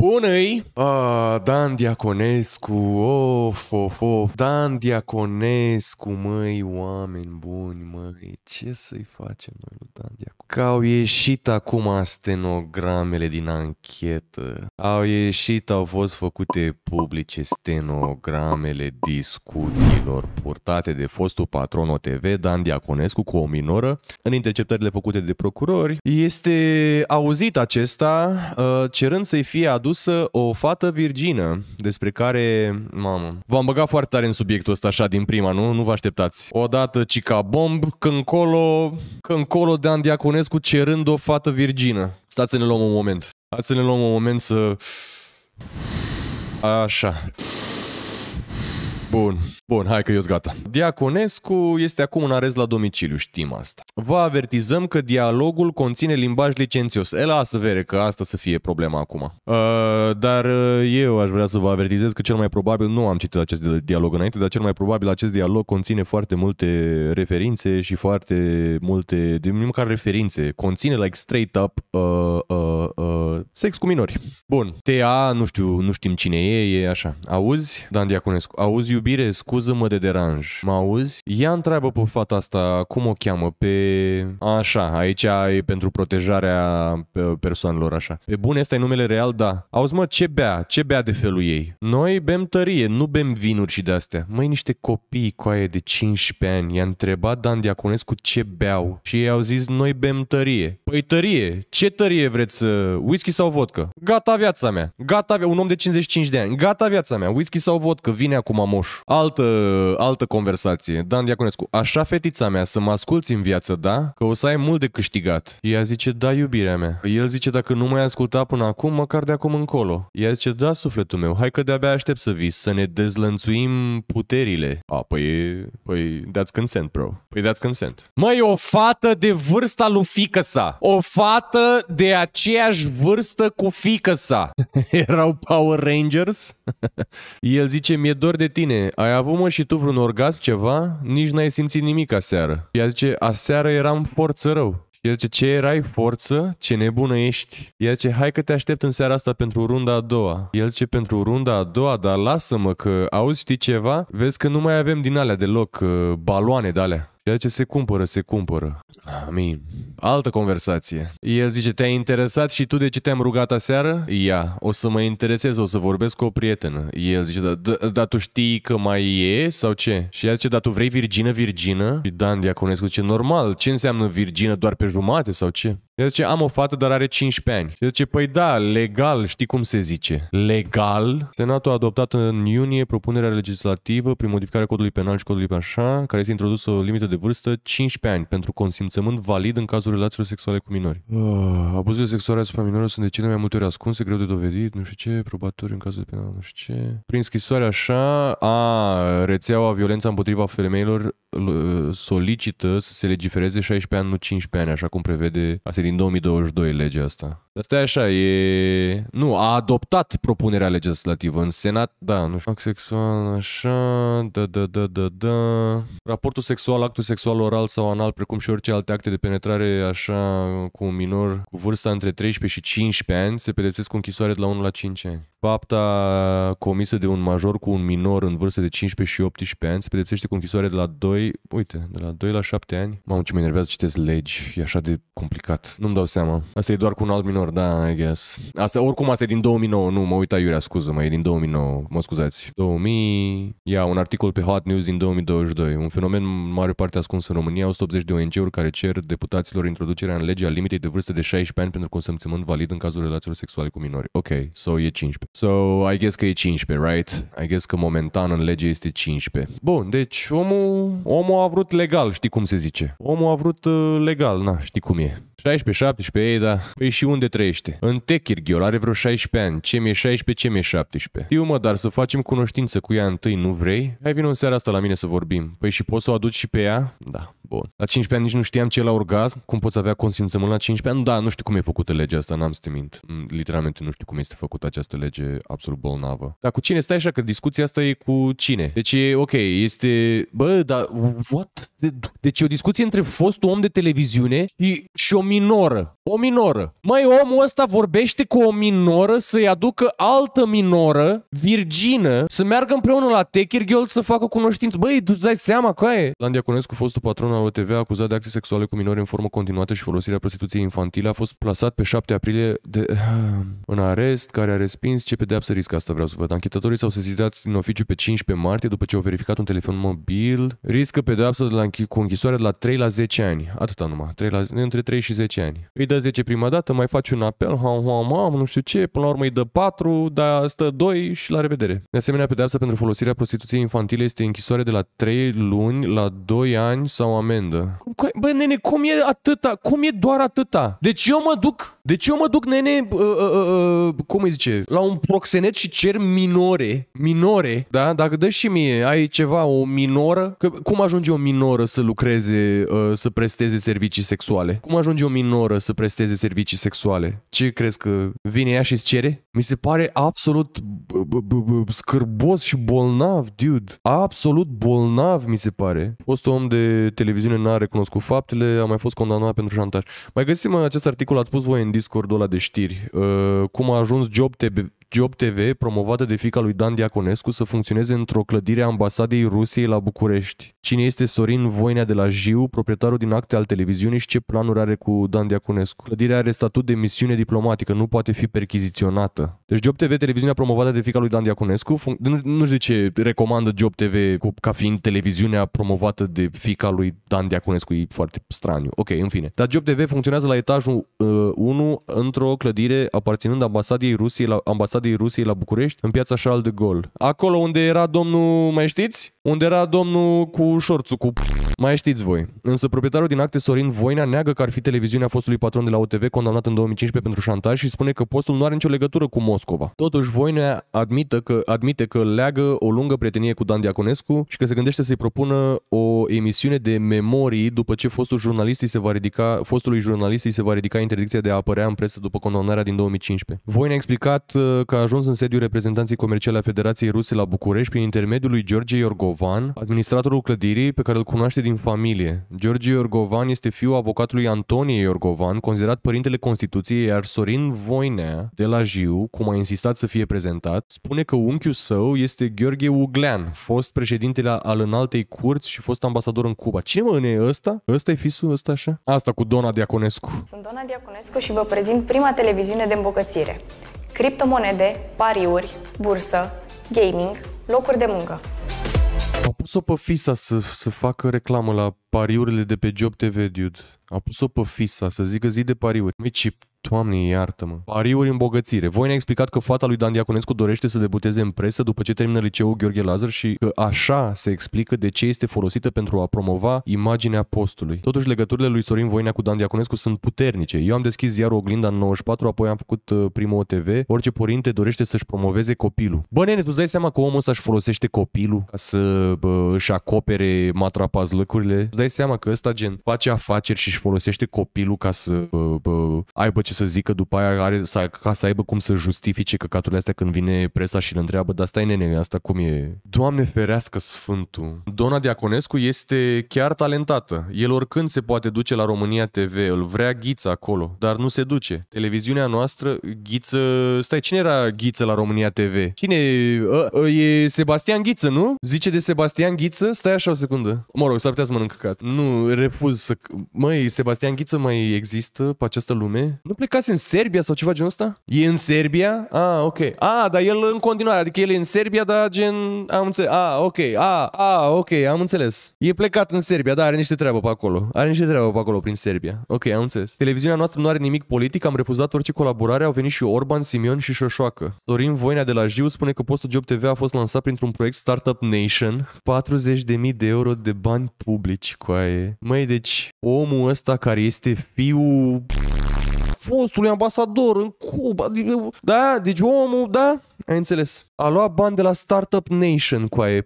Bună-i! Ah, Dan Diaconescu, of, of, of. Dan Diaconescu, măi, oameni buni, măi, ce să-i facem noi lui Dan Diaconescu? Că au ieșit acum stenogramele din anchetă. Au ieșit, au fost făcute publice stenogramele discuțiilor purtate de fostul patron OTV, Dan Diaconescu, cu o minoră, în interceptările făcute de procurori. Este auzit acesta, uh, cerând să-i fie adus adusă o fată virgină, despre care, mamă, v-am băgat foarte tare în subiectul ăsta așa din prima, nu? Nu vă așteptați. Odată cica bomb, când colo, când colo Dan Diaconescu cerând o fată virgină. Stați să ne luăm un moment. Stați să ne luăm un moment să... Așa. Bun. Bun, hai că eu gata. Diaconescu este acum în arest la domiciliu, știm asta. Vă avertizăm că dialogul conține limbaj licențios. E, să vere că asta să fie problema acum. Uh, dar uh, eu aș vrea să vă avertizez că cel mai probabil, nu am citit acest dialog înainte, dar cel mai probabil acest dialog conține foarte multe referințe și foarte multe, de măcar referințe, conține like straight up uh, uh, uh, sex cu minori. Bun, TA, nu știu, nu știm cine e, e așa. Auzi, Dan Diaconescu, auzi iubire, scu- scuză-mă de deranj, mă auzi? Ia întreabă pe fata asta cum o cheamă, pe... Așa, aici e pentru protejarea persoanelor, așa. Pe bune, ăsta e numele real, da. Auzi, mă, ce bea? Ce bea de felul ei? Noi bem tărie, nu bem vinuri și de-astea. Măi, niște copii aia de 15 ani i-a întrebat Dan Diaconescu ce beau și ei au zis, noi bem tărie. Păi tărie. Ce tărie vreți? Uh, whisky sau vodka? Gata viața mea. Gata via... Un om de 55 de ani. Gata viața mea. Whisky sau vodka? Vine acum moș. Altă, altă conversație. Dan Diaconescu. Așa fetița mea să mă asculti în viață, da? Că o să ai mult de câștigat. Ea zice, da iubirea mea. El zice, dacă nu mai asculta până acum, măcar de acum încolo. Ea zice, da sufletul meu. Hai că de-abia aștept să vii, să ne dezlănțuim puterile. A, păi, păi, that's consent, bro. Păi that's consent. Măi, o fată de vârsta lui fică sa o fată de aceeași vârstă cu fica sa. Erau Power Rangers? El zice, mi-e dor de tine. Ai avut mă și tu vreun orgasm ceva? Nici n-ai simțit nimic aseară. Ea zice, aseară eram forță rău. El zice, ce erai forță? Ce nebună ești? El zice, hai că te aștept în seara asta pentru runda a doua. El zice, pentru runda a doua, dar lasă-mă că auzi, știi ceva? Vezi că nu mai avem din alea deloc, uh, baloane de alea. Ceea ce se cumpără, se cumpără. Amin. Altă conversație. El zice, te-ai interesat și tu de ce te-am rugat aseară? Ia, o să mă interesez, o să vorbesc cu o prietenă. El zice, da, dar da, da, tu știi că mai e sau ce? Și el zice, dar tu vrei virgină, virgină? Și Dan Diaconescu zice, normal, ce înseamnă virgină, doar pe jumate sau ce? El zice, am o fată, dar are 15 ani. Și zice, păi da, legal, știi cum se zice. Legal. Senatul a adoptat în iunie propunerea legislativă prin modificarea codului penal și codului așa, care este introdus o limită de vârstă 15 ani pentru consimțământ valid în cazul relațiilor sexuale cu minori. Uh, abuzurile sexuale asupra minorilor sunt de cele mai multe ori ascunse, greu de dovedit, nu știu ce, probatori în cazul penal, nu știu ce. Prin scrisoare așa, a, rețeaua violența împotriva femeilor solicită să se legifereze 16 ani, nu 15 ani, așa cum prevede, asta e din 2022 legea asta. Asta e așa, e... Nu, a adoptat propunerea legislativă în Senat, da, nu știu, act sexual, așa, da, da, da, da, da. Raportul sexual, actul sexual oral sau anal, precum și orice alte acte de penetrare, așa, cu un minor cu vârsta între 13 și 15 ani, se pedepsesc cu închisoare de la 1 la 5 ani. Fapta comisă de un major cu un minor în vârstă de 15 și 18 ani se pedepsește cu închisoare de la 2 uite, de la 2 la 7 ani, mamă ce mă enervează, citesc legi, e așa de complicat. Nu-mi dau seama. Asta e doar cu un alt minor, da, I guess. Asta, oricum, asta e din 2009, nu, mă uita Iurea, scuză mă e din 2009, mă scuzați. 2000, ia, un articol pe Hot News din 2022, un fenomen mare parte ascuns în România, 180 de ONG-uri care cer deputaților introducerea în legea limitei de vârstă de 16 ani pentru consămțământ valid în cazul relațiilor sexuale cu minori. Ok, so e 15. So, I guess că e 15, right? I guess că momentan în lege este 15. Bun, deci omul, omul omul a vrut legal, știi cum se zice. Omul a vrut uh, legal, na, știi cum e. 16-17, ei, da. Păi și unde trăiește? În Techirghiol, are vreo 16 ani. Ce mi-e 16, ce mi-e 17. Eu mă, dar să facem cunoștință cu ea întâi, nu vrei? Hai vin în seara asta la mine să vorbim. Păi și poți să o aduci și pe ea? Da. Bun. La 15 ani nici nu știam ce e la orgasm, cum poți avea consimțământ la 15 ani. Da, nu știu cum e făcută legea asta, n-am să te mint. Mm, literalmente nu știu cum este făcută această lege absolut bolnavă. Dar cu cine stai așa că discuția asta e cu cine? Deci e ok, este... Bă, dar what? Deci e o discuție între fostul om de televiziune și, și o minoră. O minoră. Mai omul ăsta vorbește cu o minoră să-i aducă altă minoră, virgină, să meargă împreună la Techirghiol să facă cunoștință. Băi, tu dai seama că e? Dan Diaconescu, fostul patron al OTV, acuzat de acte sexuale cu minori în formă continuată și folosirea prostituției infantile, a fost plasat pe 7 aprilie de... în arest, care a respins ce pedeapsă riscă asta vreau să văd. Anchetatorii s-au sesizat în oficiu pe 15 martie după ce au verificat un telefon mobil. Riscă pedeapsă de la cu închisoare de la 3 la 10 ani. Atâta numai. 3 la... Între 3 și 10 ani. Îi dă 10 prima dată, mai faci un apel, ha, ha, ha, nu știu ce, până la urmă îi dă 4, dar stă 2 și la revedere. De asemenea, pedeapsa pentru folosirea prostituției infantile este închisoare de la 3 luni la 2 ani sau amendă. Bă, nene, cum e atâta? Cum e doar atâta? Deci eu mă duc, deci eu mă duc, nene, uh, uh, uh, uh, cum îi zice, la un proxenet și cer minore, minore, da? Dacă dă și mie, ai ceva, o minoră? Că, cum ajunge o minoră să lucreze, uh, să presteze servicii sexuale? Cum ajunge o o minoră să presteze servicii sexuale. Ce crezi că vine ea și îți cere? Mi se pare absolut scârbos și bolnav, dude. Absolut bolnav, mi se pare. Fost om de televiziune n-a recunoscut faptele, a mai fost condamnat pentru șantaj. Mai găsim acest articol, ați spus voi în Discordul ăla de știri. Uh, cum a ajuns job Job TV, promovată de fica lui Dan Diaconescu, să funcționeze într-o clădire a ambasadei Rusiei la București. Cine este Sorin Voinea de la Jiu, proprietarul din acte al televiziunii și ce planuri are cu Dan Diaconescu? Clădirea are statut de misiune diplomatică, nu poate fi perchiziționată. Deci Job TV, televiziunea promovată de fica lui Dan Diaconescu, func- nu, nu știu de ce recomandă Job TV cu, ca fiind televiziunea promovată de fica lui Dan Diaconescu, e foarte straniu. Ok, în fine. Dar Job TV funcționează la etajul uh, 1 într-o clădire aparținând ambasadei Rusiei la ambasadei ambasadei Rusiei la București, în piața Charles de Gaulle. Acolo unde era domnul, mai știți? Unde era domnul cu șorțul, cu mai știți voi. Însă proprietarul din acte Sorin Voina neagă că ar fi televiziunea fostului patron de la OTV condamnat în 2015 pentru șantaj și spune că postul nu are nicio legătură cu Moscova. Totuși, Voina admită că, admite că leagă o lungă prietenie cu Dan Diaconescu și că se gândește să-i propună o emisiune de memorii după ce fostul jurnalistului se va ridica, fostului jurnalistului se va ridica interdicția de a apărea în presă după condamnarea din 2015. Voina a explicat uh, că a ajuns în sediul reprezentanții comerciale a Federației Ruse la București prin intermediul lui George Iorgovan, administratorul clădirii pe care îl cunoaște din din familie. George Iorgovan este fiul avocatului Antonie Iorgovan, considerat părintele Constituției, iar Sorin Voinea de la Jiu, cum a insistat să fie prezentat, spune că unchiul său este Gheorghe Uglean, fost președintele al înaltei curți și fost ambasador în Cuba. Cine mă e ăsta? Ăsta e fisul ăsta așa? Asta cu Dona Diaconescu. Sunt Dona Diaconescu și vă prezint prima televiziune de îmbogățire. Criptomonede, pariuri, bursă, gaming, locuri de muncă. Au pus-o pe FISA să, să facă reclamă la pariurile de pe Job TV, dude. Au pus-o pe FISA să zică zi de pariuri. Mici Doamne, iartă-mă. Pariuri în bogățire. Voi ne-a explicat că fata lui Dan Diaconescu dorește să debuteze în presă după ce termină liceul Gheorghe Lazar și că așa se explică de ce este folosită pentru a promova imaginea postului. Totuși, legăturile lui Sorin Voinea cu Dan Diaconescu sunt puternice. Eu am deschis ziarul Oglinda în 94, apoi am făcut uh, primul OTV. Orice părinte dorește să-și promoveze copilul. Bă, nene, tu dai seama că omul ăsta își folosește copilul ca să bă, își acopere matrapaz lăcurile? Tu dai seama că ăsta gen face afaceri și își folosește copilul ca să bă, bă, aibă ce să zică, după aia are, să, ca să aibă cum să justifice căcaturile astea când vine presa și îl întreabă, dar stai nene, asta cum e? Doamne ferească sfântul! Dona Diaconescu este chiar talentată. El oricând se poate duce la România TV, îl vrea Ghiță acolo, dar nu se duce. Televiziunea noastră, Ghiță... Stai, cine era Ghiță la România TV? Cine A, a, ă, ă, e Sebastian Ghiță, nu? Zice de Sebastian Ghiță? Stai așa o secundă. Mă rog, s-ar putea să mănânc căcat. Nu, refuz să... Măi, Sebastian Ghiță mai există pe această lume? Nu plecase în Serbia sau ceva genul ăsta? E în Serbia? Ah, ok. Ah, dar el în continuare, adică el e în Serbia, dar gen... Am înțeles. Ah, ok. Ah, ah, ok, am înțeles. E plecat în Serbia, dar are niște treabă pe acolo. Are niște treabă pe acolo prin Serbia. Ok, am înțeles. Televiziunea noastră nu are nimic politic, am refuzat orice colaborare, au venit și Orban, Simion și Șoșoacă. Dorin Voinea de la Jiu spune că postul Job TV a fost lansat printr-un proiect Startup Nation. 40.000 de euro de bani publici, coaie. Măi, deci omul ăsta care este fiul fostului ambasador în Cuba. Deci, da, deci omul, da, ai înțeles. A luat bani de la Startup Nation cu aia,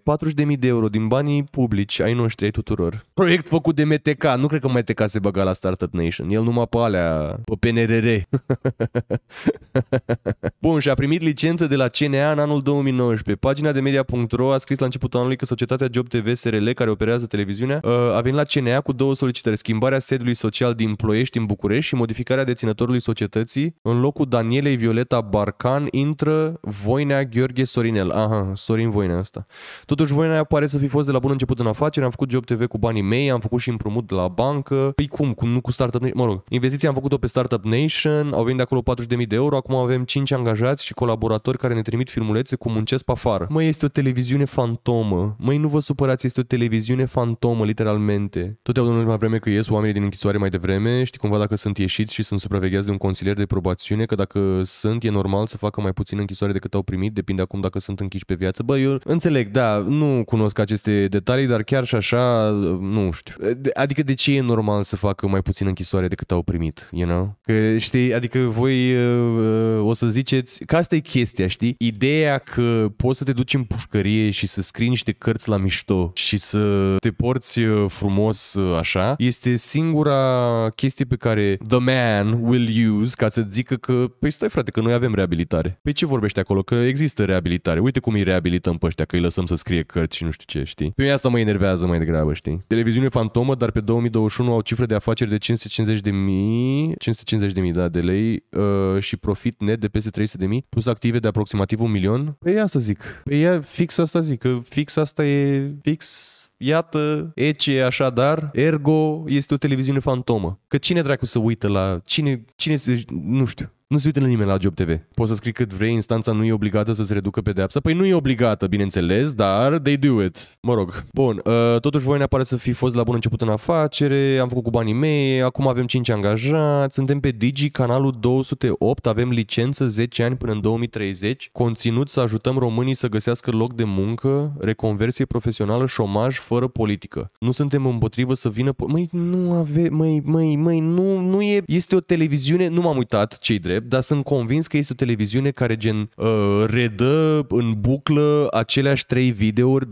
40.000 de euro din banii publici ai noștri, ai tuturor. Proiect făcut de MTK, nu cred că MTK se băga la Startup Nation, el numai pe alea, pe PNRR. Bun, și a primit licență de la CNA în anul 2019. Pagina de media.ro a scris la începutul anului că societatea Job TV SRL, care operează televiziunea, uh, a venit la CNA cu două solicitări, schimbarea sediului social din Ploiești în București și modificarea deținătorului societății. În locul Danielei Violeta Barcan intră Voinea Gheorghe Sorinel. Aha, Sorin Voinea asta. Totuși, Voinea pare să fi fost de la bun început în afaceri, am făcut Job TV cu banii mei, am făcut și împrumut de la bancă. Păi cum, cum nu cu Startup Nation? Mă rog, investiția am făcut-o pe Startup Nation, au venit de acolo 40.000 de euro, acum avem 5 angajați și colaboratori care ne trimit filmulețe cu muncesc pe afară. Măi, este o televiziune fantomă. Măi, nu vă supărați, este o televiziune fantomă, literalmente. Tot au mai vreme că ies oamenii din închisoare mai devreme, știi cumva dacă sunt ieșiți și sunt supravegheați de un consilier de probațiune, că dacă sunt, e normal să facă mai puțin închisoare decât cât au primit, depinde acum dacă sunt închiși pe viață. Bă, eu înțeleg, da, nu cunosc aceste detalii, dar chiar și așa, nu știu. Adică de ce e normal să facă mai puțin închisoare decât au primit, you know? Că știi, adică voi uh, o să ziceți, că asta e chestia, știi? Ideea că poți să te duci în pușcărie și să scrii niște cărți la mișto și să te porți uh, frumos uh, așa, este singura chestie pe care the man will use ca să zică că, păi stai frate, că noi avem reabilitare. Pe păi ce vorbește acolo? că există reabilitare. Uite cum îi reabilităm pe ăștia, că îi lăsăm să scrie cărți și nu știu ce, știi? Pe mine asta mă enervează mai degrabă, știi? Televiziune fantomă, dar pe 2021 au cifre de afaceri de 550 de mii, 550 de mii, da, de lei uh, și profit net de peste 300 de mii, plus active de aproximativ un milion. Pe păi ea asta zic. Pe păi ea fix asta zic, că fix asta e fix Iată, Ece așadar, ergo este o televiziune fantomă. Că cine dracu să uită la... Cine, cine se... Nu știu. Nu se uită nimeni la Job TV. Poți să scrii cât vrei, instanța nu e obligată să-ți reducă pedeapsa? Păi nu e obligată, bineînțeles, dar they do it. Mă rog. Bun, uh, totuși voi neapărat să fi fost la bun început în afacere, am făcut cu banii mei, acum avem 5 angajați, suntem pe Digi, canalul 208, avem licență 10 ani până în 2030, conținut să ajutăm românii să găsească loc de muncă, reconversie profesională, șomaj fără politică. Nu suntem împotrivă să vină... Po- măi, nu ave... Măi, măi, măi, nu, nu e... Este o televiziune... Nu m-am uitat, cei drept drept, dar sunt convins că este o televiziune care gen uh, redă în buclă aceleași trei videouri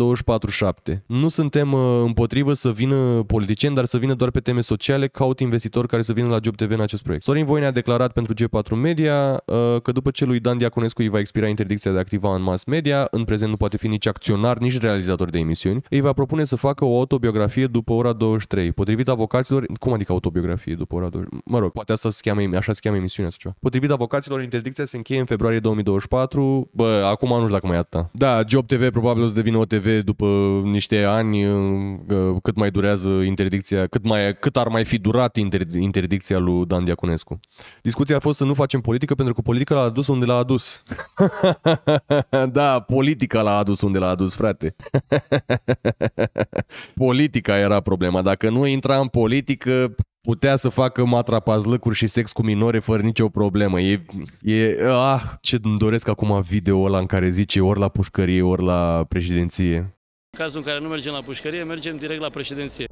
24-7. Nu suntem uh, împotrivă să vină politicieni, dar să vină doar pe teme sociale, caut investitori care să vină la Job TV în acest proiect. Sorin Voinea a declarat pentru G4 Media uh, că după ce lui Dan Diaconescu îi va expira interdicția de a activa în mass media, în prezent nu poate fi nici acționar, nici realizator de emisiuni, îi va propune să facă o autobiografie după ora 23. Potrivit avocaților, cum adică autobiografie după ora 23? Mă rog, poate asta se cheamă, așa se cheamă emisiunea sau ceva. Potrivit Potrivit avocaților, interdicția se încheie în februarie 2024. Bă, acum nu știu dacă mai e atâta. Da, Job TV probabil o să devină OTV după niște ani, uh, cât mai durează interdicția, cât, mai, cât ar mai fi durat interdicția lui Dan Diaconescu. Discuția a fost să nu facem politică pentru că politica l-a adus unde l-a adus. da, politica l-a adus unde l-a adus, frate. politica era problema. Dacă nu intra în politică, putea să facă pazlăcuri și sex cu minore fără nicio problemă. E, e ah, ce îmi doresc acum video ăla în care zice ori la pușcărie, ori la președinție. În cazul în care nu mergem la pușcărie, mergem direct la președinție.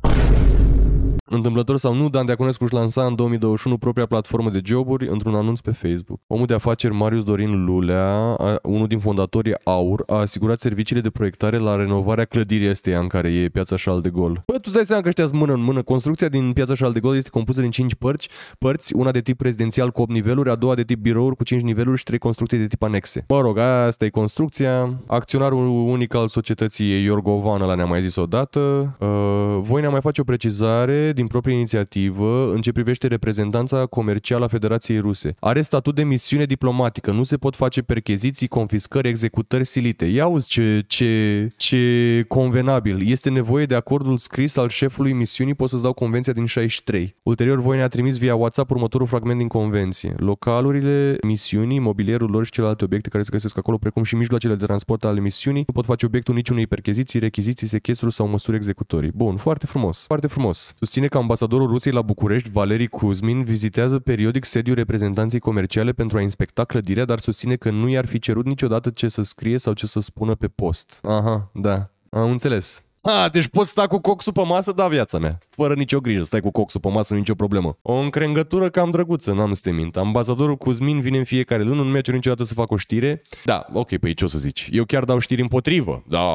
Întâmplător sau nu, Dan Deaconescu își lansa în 2021 propria platformă de joburi într-un anunț pe Facebook. Omul de afaceri Marius Dorin Lulea, unul din fondatorii AUR, a asigurat serviciile de proiectare la renovarea clădirii esteia în care e piața Șal de Gol. Bă, tu îți dai seama că ăștia mână în mână. Construcția din piața Șal de Gol este compusă din 5 părți, părți, una de tip rezidențial cu 8 niveluri, a doua de tip birouri cu 5 niveluri și 3 construcții de tip anexe. Mă rog, asta e construcția. Acționarul unic al societății e Iorgovană, la ne-a mai zis odată. Uh, voi ne mai face o precizare din proprie inițiativă în ce privește reprezentanța comercială a Federației Ruse. Are statut de misiune diplomatică, nu se pot face percheziții, confiscări, executări silite. Ia uzi ce, ce, ce convenabil. Este nevoie de acordul scris al șefului misiunii, pot să-ți dau convenția din 63. Ulterior, voi ne-a trimis via WhatsApp următorul fragment din convenție. Localurile misiunii, mobilierul lor și celelalte obiecte care se găsesc acolo, precum și mijloacele de transport ale misiunii, nu pot face obiectul niciunei percheziții, rechiziții, sechestru sau măsuri executorii. Bun, foarte frumos. Foarte frumos. Susține că ambasadorul Rusiei la București, Valerii Kuzmin, vizitează periodic sediul reprezentanței comerciale pentru a inspecta clădirea, dar susține că nu i-ar fi cerut niciodată ce să scrie sau ce să spună pe post. Aha, da. Am înțeles. Ha, deci pot sta cu coxul pe masă, da, viața mea. Fără nicio grijă, stai cu coxul pe masă, nicio problemă. O încrengătură cam drăguță, n-am să te mint. Ambasadorul Cuzmin vine în fiecare lună, nu mi-a cerut niciodată să fac o știre. Da, ok, păi ce o să zici? Eu chiar dau știri împotrivă. Da.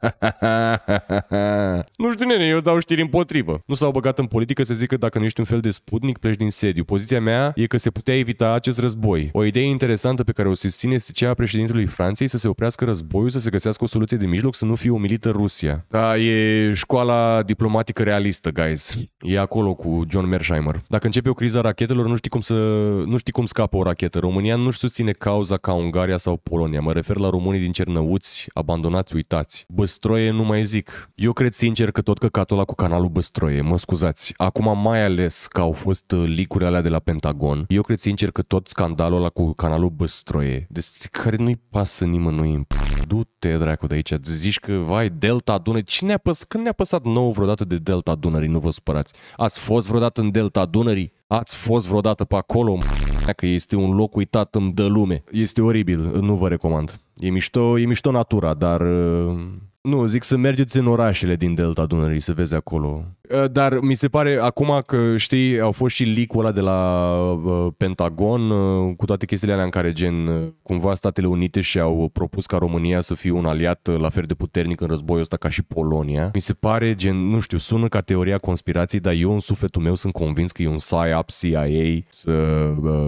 nu știu, nene, eu dau știri împotrivă. Nu s-au băgat în politică să zică dacă nu ești un fel de sputnic, pleci din sediu. Poziția mea e că se putea evita acest război. O idee interesantă pe care o susține este cea a președintelui Franței să se oprească războiul, să se găsească o soluție de mijloc, să nu fie umilit diferită Rusia. Da, e școala diplomatică realistă, guys. E acolo cu John Mersheimer. Dacă începe o criză a rachetelor, nu știi cum să nu știi cum scapă o rachetă. România nu-și susține cauza ca Ungaria sau Polonia. Mă refer la românii din Cernăuți, abandonați, uitați. Băstroie nu mai zic. Eu cred sincer că tot căcatul ăla cu canalul Băstroie, mă scuzați. Acum mai ales că au fost uh, licuri alea de la Pentagon. Eu cred sincer că tot scandalul ăla cu canalul Băstroie, despre care nu-i pasă nimănui. Du-te, dracu, de aici. Zici că, vai, vai, Delta Dunării. Cine a păs- Când ne-a păsat nou vreodată de Delta Dunării? Nu vă supărați. Ați fost vreodată în Delta Dunării? Ați fost vreodată pe acolo? Că este un loc uitat în de lume. Este oribil, nu vă recomand. E mișto, e mișto natura, dar uh, nu, zic să mergeți în orașele din Delta Dunării, să vezi acolo. Uh, dar mi se pare, acum că știi, au fost și leak ăla de la uh, Pentagon, uh, cu toate chestiile alea în care gen, cumva Statele Unite și-au propus ca România să fie un aliat la fel de puternic în războiul ăsta ca și Polonia. Mi se pare, gen, nu știu, sună ca teoria conspirației, dar eu în sufletul meu sunt convins că e un psyop CIA să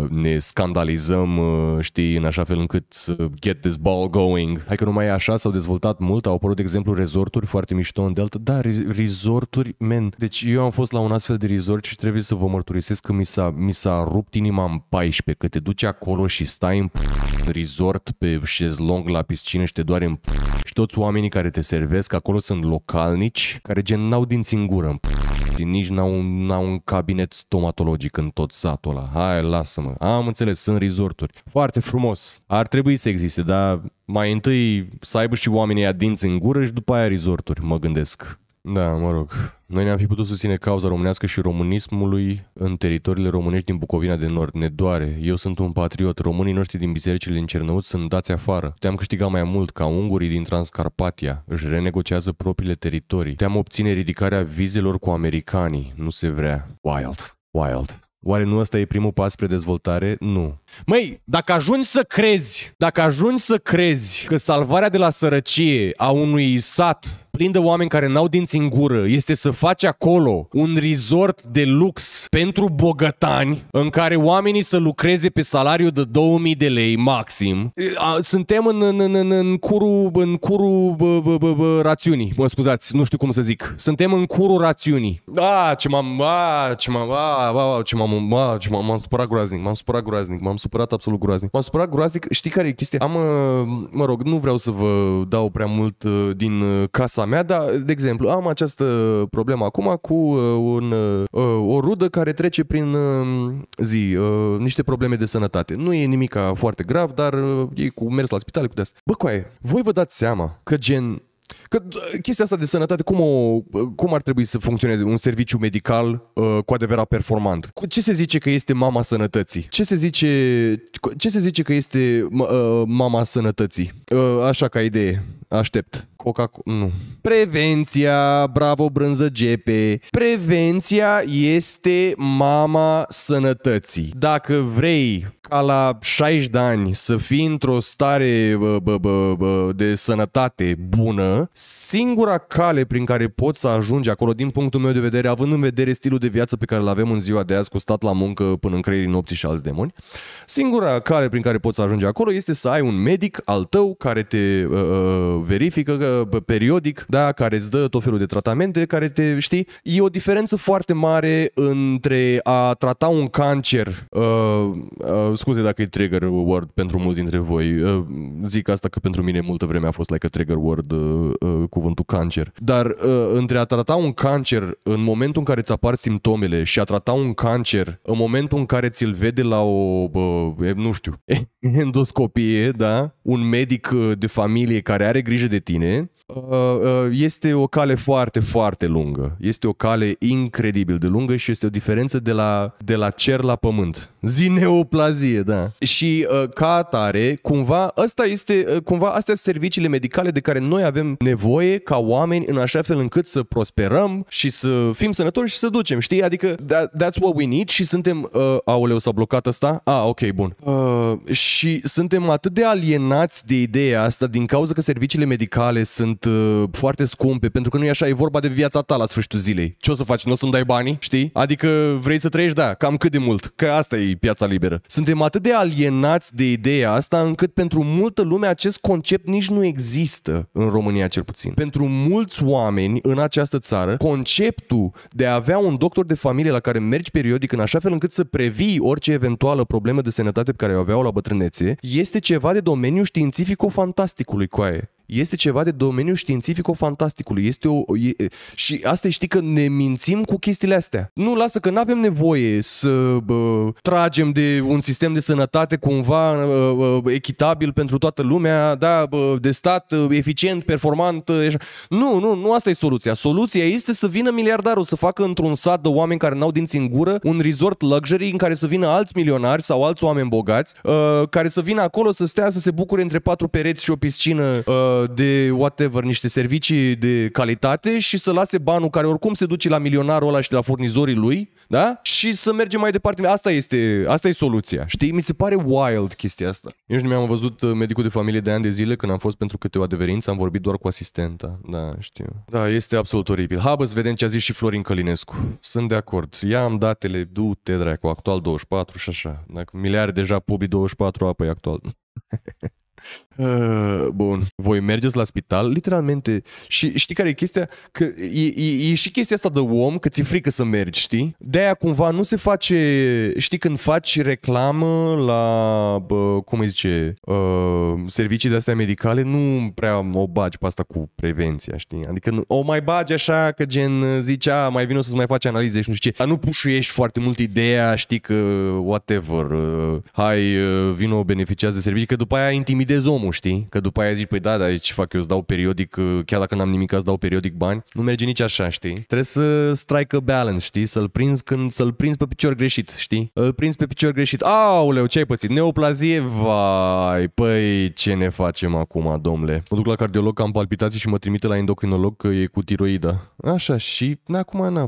ne scandalizăm, știi, în așa fel încât să get this ball going. Hai că nu e așa s-au dezvoltat mult, au apărut, de exemplu, resorturi foarte mișto în Delta. dar resorturi, men. Deci eu am fost la un astfel de resort și trebuie să vă mărturisesc că mi s-a, mi s-a rupt inima în 14, că te duci acolo și stai în resort pe șezlong la piscină și te doare în și toți oamenii care te servesc acolo sunt localnici care gen n-au din singură în nici n-au, n-au un cabinet stomatologic în tot satul ăla. Hai, lasă-mă. Am înțeles, sunt resorturi. Foarte frumos. Ar trebui să existe, dar mai întâi să aibă și oamenii aia dinți în gură și după aia resorturi, mă gândesc. Da, mă rog. Noi ne-am fi putut susține cauza românească și românismului în teritoriile românești din Bucovina de Nord. Ne doare. Eu sunt un patriot. Românii noștri din bisericile din Cernăuți sunt dați afară. Te-am câștigat mai mult ca ungurii din Transcarpatia. Își renegociază propriile teritorii. Te-am obține ridicarea vizelor cu americanii. Nu se vrea. Wild. Wild. Oare nu ăsta e primul pas spre dezvoltare? Nu. Măi, dacă ajungi să crezi, dacă ajungi să crezi că salvarea de la sărăcie a unui sat prindă oameni care n-au dinți în gură este să faci acolo un resort de lux pentru bogătani în care oamenii să lucreze pe salariu de 2000 de lei maxim. Suntem în, în, în, în, în curul, în curul bă, bă, bă, bă, rațiunii, mă scuzați, nu știu cum să zic. Suntem în curul rațiunii. A, ce m-am, a, ce m-am, a, a, a, ce m-am, a, ce m-am, m-am supărat groaznic, m-am supărat groaznic, m-am supărat absolut groaznic. M-am supărat groaznic, știi care e chestia? Am, mă rog, nu vreau să vă dau prea mult uh, din uh, casa mea, dar, de exemplu, am această problemă acum cu uh, un, uh, o rudă care trece prin uh, zi, niște probleme de sănătate. Nu e nimic foarte grav, dar e cu mers la spital, cu de asta. Bă, coaie, voi vă dați seama că gen Că chestia asta de sănătate, cum, o, cum ar trebui să funcționeze un serviciu medical uh, cu adevărat performant? Ce se zice că este mama sănătății? Ce se zice, ce se zice că este uh, mama sănătății? Uh, așa ca idee. Aștept. coca Nu. Prevenția, bravo brânză GP. Prevenția este mama sănătății. Dacă vrei ca la 60 de ani să fii într-o stare bă, bă, bă, bă, de sănătate bună, Singura cale prin care poți să ajungi acolo, din punctul meu de vedere, având în vedere stilul de viață pe care îl avem în ziua de azi, cu stat la muncă până în creierii nopții și alți demoni, singura cale prin care poți să ajungi acolo este să ai un medic al tău care te uh, uh verifică uh, periodic, da, care îți dă tot felul de tratamente, care te, știi, e o diferență foarte mare între a trata un cancer, uh, uh, scuze dacă e trigger word pentru mulți dintre voi, uh, zic asta că pentru mine multă vreme a fost like a trigger word uh, uh, Uh, cuvântul cancer. Dar uh, între a trata un cancer în momentul în care îți apar simptomele și a trata un cancer în momentul în care ți-l vede la o, uh, nu știu, endoscopie, da? Un medic uh, de familie care are grijă de tine, Uh, uh, este o cale foarte, foarte lungă. Este o cale incredibil de lungă și este o diferență de la, de la cer la pământ. Zineoplazie, da. Și uh, ca atare, cumva, asta este, cumva, astea sunt serviciile medicale de care noi avem nevoie ca oameni în așa fel încât să prosperăm și să fim sănătoși și să ducem, știi? Adică that, that's what we need și suntem... Uh, aoleu, s-a blocat asta? Ah, ok, bun. Uh, și suntem atât de alienați de ideea asta din cauza că serviciile medicale sunt sunt uh, foarte scumpe, pentru că nu e așa, e vorba de viața ta la sfârșitul zilei. Ce o să faci? Nu o să-mi dai banii, știi? Adică vrei să trăiești, da, cam cât de mult, că asta e piața liberă. Suntem atât de alienați de ideea asta încât pentru multă lume acest concept nici nu există în România cel puțin. Pentru mulți oameni în această țară, conceptul de a avea un doctor de familie la care mergi periodic în așa fel încât să previi orice eventuală problemă de sănătate pe care o aveau la bătrânețe, este ceva de domeniul științifico-fantasticului coaie este ceva de domeniul științifico-fantasticului. Este o, e, și asta știi că ne mințim cu chestiile astea. Nu, lasă că nu avem nevoie să bă, tragem de un sistem de sănătate cumva bă, uh, uh, echitabil pentru toată lumea, da, bă, de stat, uh, eficient, performant. Nu, nu, nu asta e soluția. Soluția este să vină miliardarul, să facă într-un sat de oameni care n-au dinți în gură un resort luxury în care să vină alți milionari sau alți oameni bogați, uh, care să vină acolo să stea, să se bucure între patru pereți și o piscină uh, de whatever, niște servicii de calitate și să lase banul care oricum se duce la milionarul ăla și la furnizorii lui, da? Și să mergem mai departe. Asta este, asta e soluția. Știi, mi se pare wild chestia asta. Eu și mi-am văzut uh, medicul de familie de ani de zile când am fost pentru câteva adeverință, am vorbit doar cu asistenta. Da, știu. Da, este absolut oribil. să vedem ce a zis și Florin Călinescu. Sunt de acord. Ia am datele, du-te dracu, actual 24 și așa. Dacă miliarde deja pubi 24, apă e actual. Uh, bun. Voi mergeți la spital, literalmente. Și știi care e chestia? Că e, e, e și chestia asta de om, că ți-e frică să mergi, știi? De-aia cumva nu se face... Știi când faci reclamă la, bă, cum îi zice, uh, servicii de-astea medicale, nu prea o bagi pe asta cu prevenția, știi? Adică nu, o mai bagi așa, că gen zicea, mai vine o să-ți mai faci analize și nu știu ce. Dar nu pușuiești foarte mult ideea, știi că whatever, uh, hai, uh, vino, beneficiază de servicii, că după aia intimidezi omul, omul, știi? Că după aia zici, păi da, dar ce fac eu, îți dau periodic, uh, chiar dacă n-am nimic, îți dau periodic bani. Nu merge nici așa, știi? Trebuie să strike a balance, știi? Să-l prinzi când să-l prinzi pe picior greșit, știi? Îl prinzi pe picior greșit. Aoleu, ce ai pățit? Neoplazie? Vai, păi ce ne facem acum, domnule? Mă duc la cardiolog am palpitații și mă trimite la endocrinolog că e cu tiroida. Așa, și na, acum na,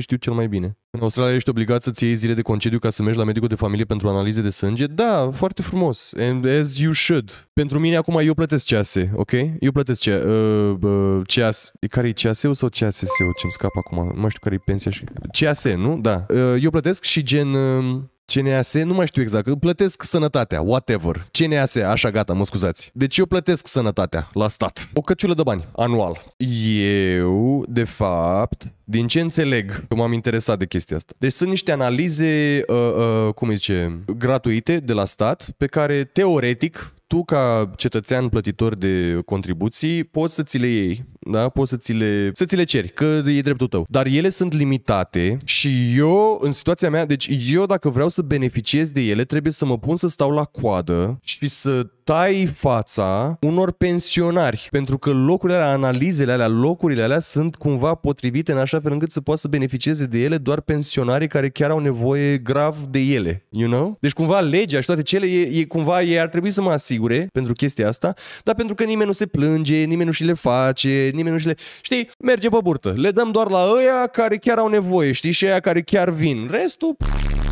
știu cel mai bine. În Australia ești obligat să-ți iei zile de concediu ca să mergi la medicul de familie pentru analize de sânge? Da, foarte frumos. And as you should. Pentru mine acum eu plătesc cease, ok? Eu plătesc ce, uh, uh, ceas. Care e ceaseu sau ceaseseu? Ce-mi scap acum? Nu știu care e pensia și... Cease, nu? Da. Uh, eu plătesc și gen... Uh, CNAS, nu mai știu exact, plătesc sănătatea, whatever. CNAS, așa gata, mă scuzați. Deci eu plătesc sănătatea la stat. O căciulă de bani, anual. Eu, de fapt, din ce înțeleg eu m-am interesat de chestia asta. Deci sunt niște analize, uh, uh, cum zice, gratuite de la stat, pe care teoretic tu ca cetățean plătitor de contribuții poți să ți le iei da? poți să ți, le, să ți le ceri, că e dreptul tău. Dar ele sunt limitate și eu, în situația mea, deci eu dacă vreau să beneficiez de ele, trebuie să mă pun să stau la coadă și să tai fața unor pensionari, pentru că locurile alea, analizele alea, locurile alea sunt cumva potrivite în așa fel încât să poată să beneficieze de ele doar pensionarii care chiar au nevoie grav de ele, you know? Deci cumva legea și toate cele, e, e cumva ei ar trebui să mă asigure pentru chestia asta, dar pentru că nimeni nu se plânge, nimeni nu și le face, nimeni nu și le... Știi, merge pe burtă. Le dăm doar la ăia care chiar au nevoie, știi, și aia care chiar vin. Restul,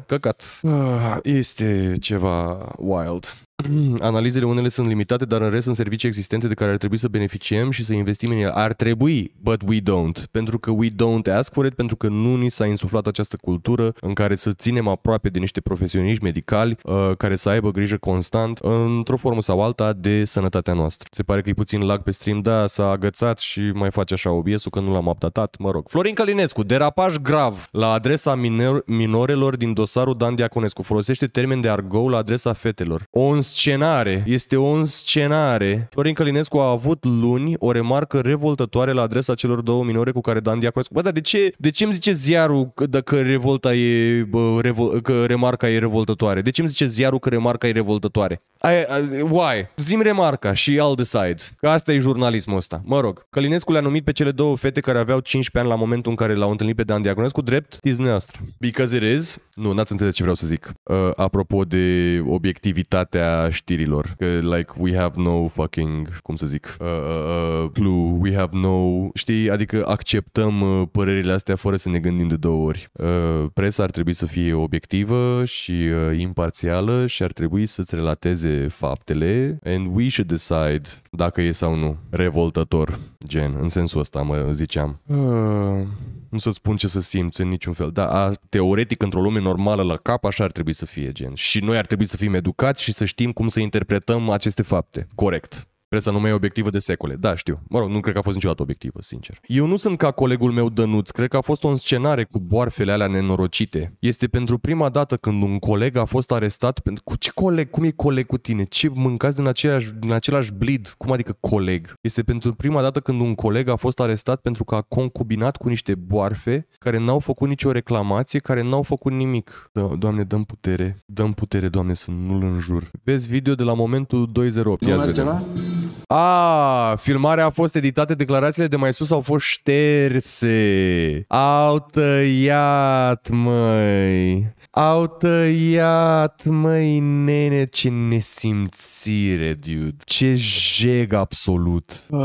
căcat. Ah, este ceva wild. Mm, analizele unele sunt limitate, dar în rest sunt servicii existente de care ar trebui să beneficiem și să investim în ele. Ar trebui, but we don't. Pentru că we don't ask for it, pentru că nu ni s-a insuflat această cultură în care să ținem aproape de niște profesioniști medicali uh, care să aibă grijă constant, uh, într-o formă sau alta, de sănătatea noastră. Se pare că e puțin lag pe stream, da, s-a agățat și mai face așa obiesul că nu l-am updatat, mă rog. Florin Calinescu, derapaj grav la adresa minor- minorelor din dosarul Dan Diaconescu. Folosește termen de argou la adresa fetelor. On înscenare. Este o înscenare. Florin Călinescu a avut luni o remarcă revoltătoare la adresa celor două minore cu care Dan Diaconescu... Bă, dar de ce, de ce îmi zice ziarul dacă revolta e, bă, revol, că remarca e revoltătoare? De ce îmi zice ziarul că remarca e revoltătoare? I, I, why? Zim remarca și I'll decide. Că asta e jurnalismul ăsta. Mă rog, Călinescu le-a numit pe cele două fete care aveau 15 ani la momentul în care l-au întâlnit pe Dan Diaconescu drept is dumneavoastră. Because it is. Nu, n-ați înțeles ce vreau să zic. Uh, apropo de obiectivitatea știrilor. Că, like, we have no fucking, cum să zic, uh, uh, uh clue, we have no... Știi? Adică acceptăm uh, părerile astea fără să ne gândim de două ori. Uh, presa ar trebui să fie obiectivă și uh, imparțială și ar trebui să-ți relateze analizeze faptele and we should decide dacă e sau nu revoltător, gen, în sensul ăsta mă ziceam. Uh, nu să spun ce să simți în niciun fel, dar a, teoretic într-o lume normală la cap așa ar trebui să fie, gen. Și noi ar trebui să fim educați și să știm cum să interpretăm aceste fapte. Corect. Presa nu mai e obiectivă de secole. Da, știu. Mă rog, nu cred că a fost niciodată obiectivă, sincer. Eu nu sunt ca colegul meu Dănuț. Cred că a fost o scenare cu boarfele alea nenorocite. Este pentru prima dată când un coleg a fost arestat pentru... Cu ce coleg? Cum e coleg cu tine? Ce mâncați din, aceeași, din același blid? Cum adică coleg? Este pentru prima dată când un coleg a fost arestat pentru că a concubinat cu niște boarfe care n-au făcut nicio reclamație, care n-au făcut nimic. Do- doamne, dăm putere. Dăm putere, doamne, să nu-l înjur. Vezi video de la momentul 208. Nu a, filmarea a fost editată, declarațiile de mai sus au fost șterse. Au tăiat, măi. Au tăiat, măi, nene, ce nesimțire, dude. Ce jeg absolut. Uh,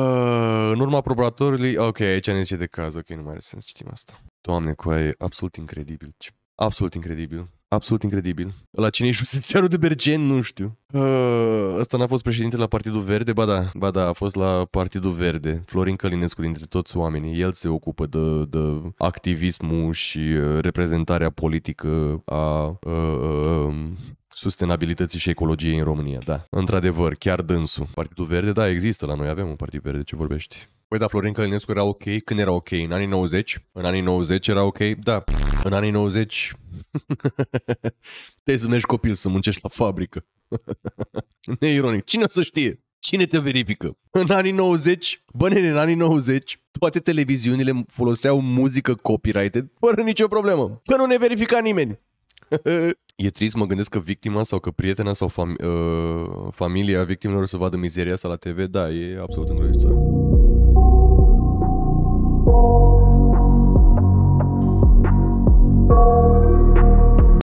în urma probatorului... Ok, aici ne zice de caz, ok, nu mai are sens, citim asta. Doamne, cu e absolut incredibil. Absolut incredibil absolut incredibil. La cine e justițiarul de Bergen, nu știu. Uh, ăsta n-a fost președinte la Partidul Verde, ba da, ba da, a fost la Partidul Verde. Florin Călinescu, dintre toți oamenii, el se ocupă de, de activismul și uh, reprezentarea politică a... Uh, uh, um sustenabilității și ecologiei în România, da. Într-adevăr, chiar dânsul. Partidul Verde, da, există la noi, avem un partid verde, ce vorbești? Păi da, Florin Călinescu era ok. Când era ok? În anii 90? În anii 90 era ok? Da. În anii 90 Te să mergi copil să muncești la fabrică. Neironic. ironic. Cine o să știe? Cine te verifică? În anii 90, bănele, în anii 90, toate televiziunile foloseau muzică copyrighted fără nicio problemă. Că nu ne verifica nimeni. E trist, mă gândesc că victima sau că prietena sau fam- uh, ă, familia victimelor să vadă mizeria asta la TV. Da, e absolut îngrozitoare.